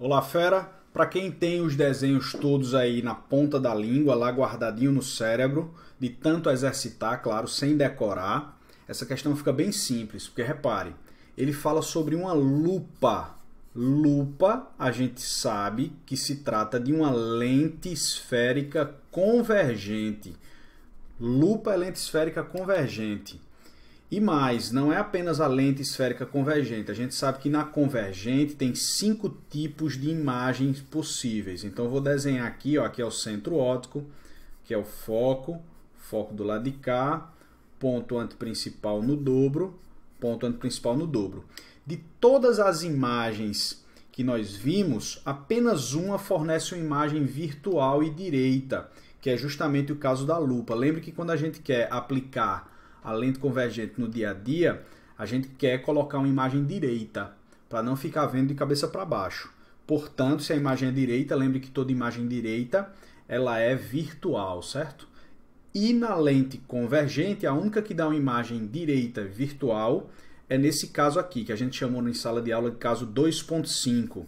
Olá, fera! Para quem tem os desenhos todos aí na ponta da língua, lá guardadinho no cérebro, de tanto exercitar, claro, sem decorar, essa questão fica bem simples, porque repare, ele fala sobre uma lupa. Lupa, a gente sabe que se trata de uma lente esférica convergente. Lupa é lente esférica convergente. E mais, não é apenas a lente esférica convergente. A gente sabe que na convergente tem cinco tipos de imagens possíveis. Então eu vou desenhar aqui, ó, aqui é o centro óptico, que é o foco, foco do lado de cá, ponto antiprincipal no dobro, ponto antiprincipal no dobro. De todas as imagens que nós vimos, apenas uma fornece uma imagem virtual e direita, que é justamente o caso da lupa. Lembre que quando a gente quer aplicar a lente convergente no dia a dia, a gente quer colocar uma imagem direita para não ficar vendo de cabeça para baixo. Portanto, se a imagem é direita, lembre que toda imagem direita ela é virtual, certo? E na lente convergente, a única que dá uma imagem direita virtual é nesse caso aqui, que a gente chamou em sala de aula de caso 2.5,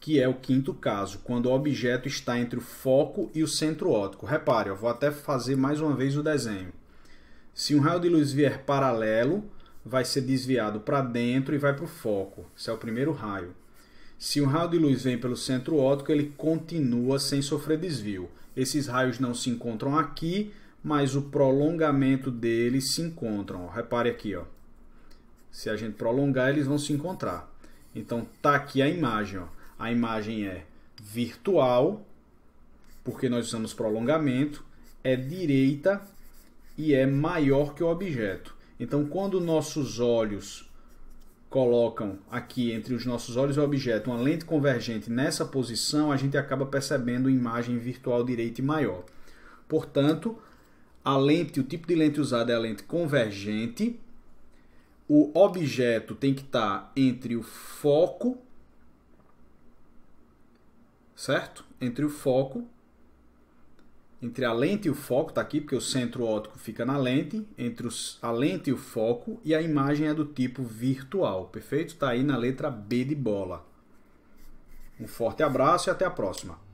que é o quinto caso, quando o objeto está entre o foco e o centro óptico. Repare, eu vou até fazer mais uma vez o desenho. Se um raio de luz vier paralelo, vai ser desviado para dentro e vai para o foco. Esse é o primeiro raio. Se um raio de luz vem pelo centro óptico, ele continua sem sofrer desvio. Esses raios não se encontram aqui, mas o prolongamento deles se encontram. repare aqui, ó. Se a gente prolongar, eles vão se encontrar. Então tá aqui a imagem, ó. A imagem é virtual, porque nós usamos prolongamento, é direita e é maior que o objeto. Então, quando nossos olhos colocam aqui entre os nossos olhos e o objeto uma lente convergente nessa posição, a gente acaba percebendo imagem virtual direita e maior. Portanto, a lente, o tipo de lente usada é a lente convergente. O objeto tem que estar entre o foco, certo? Entre o foco entre a lente e o foco, está aqui, porque o centro óptico fica na lente, entre os, a lente e o foco, e a imagem é do tipo virtual, perfeito? Está aí na letra B de bola. Um forte abraço e até a próxima.